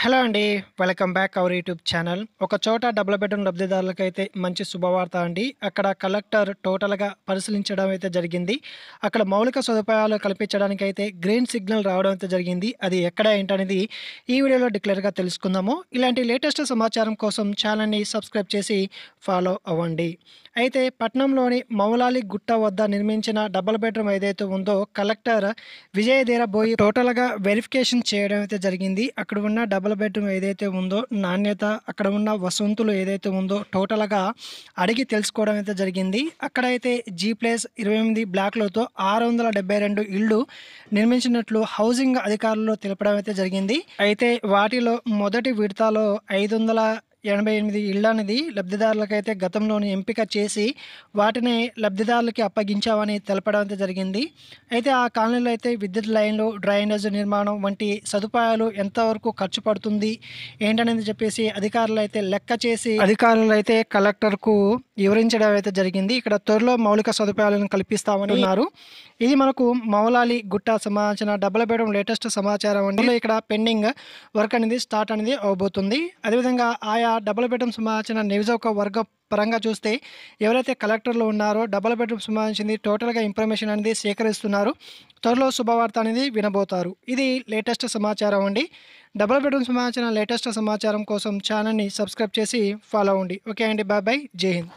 hello అండి welcome back our YouTube channel ఒక చోట డబుల్ బెడ్రూమ్ లబ్ధిదారులకు అయితే మంచి శుభవార్త అండి అక్కడ కలెక్టర్ టోటల్గా పరిశీలించడం అయితే జరిగింది అక్కడ మౌలిక సదుపాయాలు కల్పించడానికి అయితే గ్రీన్ సిగ్నల్ రావడం అయితే జరిగింది అది ఎక్కడ ఏంటనేది ఈ వీడియోలో డిక్లేర్గా తెలుసుకుందాము ఇలాంటి లేటెస్ట్ సమాచారం కోసం ఛానల్ని సబ్స్క్రైబ్ చేసి ఫాలో అవ్వండి అయితే పట్నంలోని మౌలాలి గుట్ట వద్ద నిర్మించిన డబుల్ బెడ్రూమ్ ఏదైతే ఉందో కలెక్టర్ విజయ్ దేరబోయి టోటల్గా వెరిఫికేషన్ చేయడం అయితే జరిగింది అక్కడ ఉన్న డబుల్ బెడ్రూమ్ ఏదైతే ఉందో నాణ్యత అక్కడ ఉన్న వసంతులు ఏదైతే ఉందో టోటల్గా అడిగి తెలుసుకోవడం అయితే జరిగింది అక్కడైతే జీ ప్లేస్ ఇరవై ఎనిమిది బ్లాక్లతో ఆరు వందల డెబ్బై రెండు ఇళ్ళు నిర్మించినట్లు హౌసింగ్ అధికారులు తెలపడం అయితే జరిగింది అయితే వాటిలో మొదటి విడతలో ఐదు వందల ఎనభై ఎనిమిది ఇళ్ల అనేది లబ్ధిదారులకైతే గతంలోని ఎంపిక చేసి వాటిని లబ్ధిదారులకి అప్పగించామని తెలపడం అయితే జరిగింది అయితే ఆ కాలనీలో అయితే విద్యుత్ లైన్లు డ్రైనేజ్ నిర్మాణం వంటి సదుపాయాలు ఎంతవరకు ఖర్చు పడుతుంది ఏంటనేది చెప్పేసి అధికారులు అయితే లెక్క చేసి అధికారులు అయితే కలెక్టర్కు వివరించడం అయితే జరిగింది ఇక్కడ త్వరలో మౌలిక సదుపాయాలను కల్పిస్తామని ఉన్నారు ఇది మనకు మౌలాలి గుట్ట సమాచారం డబ్బల బేడం లేటెస్ట్ సమాచారం అండి ఇక్కడ పెండింగ్ వర్క్ అనేది స్టార్ట్ అనేది అవబోతుంది అదేవిధంగా ఆయా డబ్బల బేడం సమాచారం ఒక వర్గ పరంగా చూస్తే ఎవరైతే కలెక్టర్లు ఉన్నారో డబల్ బెడ్రూమ్ సంబంధించింది టోటల్గా ఇన్ఫర్మేషన్ అనేది సేకరిస్తున్నారు త్వరలో శుభవార్త అనేది వినబోతారు ఇది లేటెస్ట్ సమాచారం అండి డబుల్ బెడ్రూమ్ సంబంధించిన లేటెస్ట్ సమాచారం కోసం ఛానల్ని సబ్స్క్రైబ్ చేసి ఫాలో అవ్వండి ఓకే అండి బాయ్ బాయ్ జై హింద్